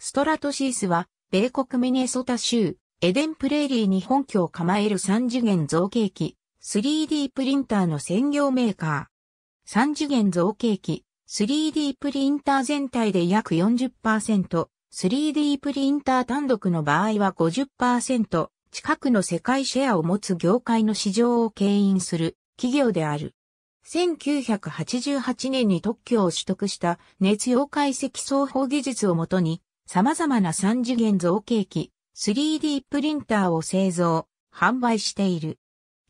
ストラトシースは、米国ミネソタ州、エデンプレーリーに本拠を構える3次元造形機、3D プリンターの専業メーカー。3次元造形機、3D プリンター全体で約40%、3D プリンター単独の場合は50%、近くの世界シェアを持つ業界の市場を牽引する企業である。1988年に特許を取得した熱溶解析双法技術をもとに様々な3次元造形機、3D プリンターを製造、販売している。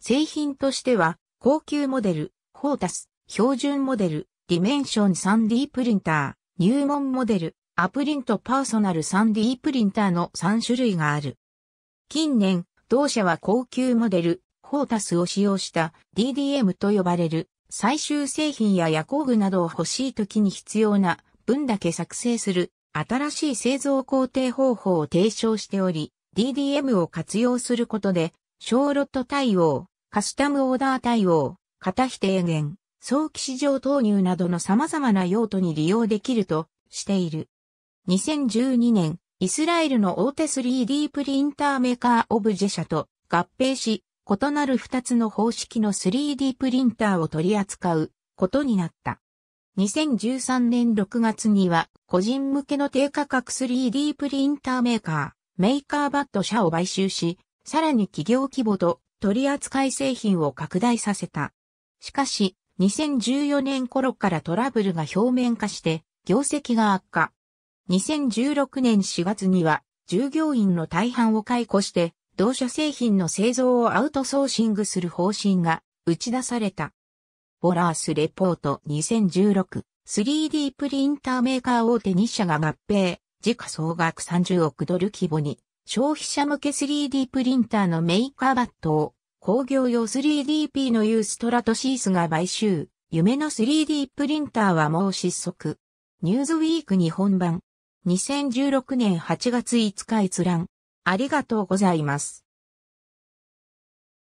製品としては、高級モデル、フォータス、標準モデル、ディメンション 3D プリンター、入門モデル、アプリントパーソナル 3D プリンターの3種類がある。近年、同社は高級モデル、フォータスを使用した DDM と呼ばれる最終製品や夜工具などを欲しい時に必要な分だけ作成する新しい製造工程方法を提唱しており、DDM を活用することで、小ロット対応、カスタムオーダー対応、型否定減、早期市場投入などの様々な用途に利用できるとしている。2012年、イスラエルの大手 3D プリンターメーカーオブジェ社と合併し、異なる2つの方式の 3D プリンターを取り扱うことになった。2013年6月には、個人向けの低価格 3D プリンターメーカー、メーカーバッド社を買収し、さらに企業規模と取扱製品を拡大させた。しかし、2014年頃からトラブルが表面化して、業績が悪化。2016年4月には、従業員の大半を解雇して、同社製品の製造をアウトソーシングする方針が打ち出された。ボラースレポート 2016-3D プリンターメーカー大手2社が合併、時価総額30億ドル規模に、消費者向け 3D プリンターのメーカーバットを、工業用 3DP のユーストラトシースが買収、夢の 3D プリンターはもう失速。ニューズウィーク日本版。2016年8月5日閲覧。ありがとうございます。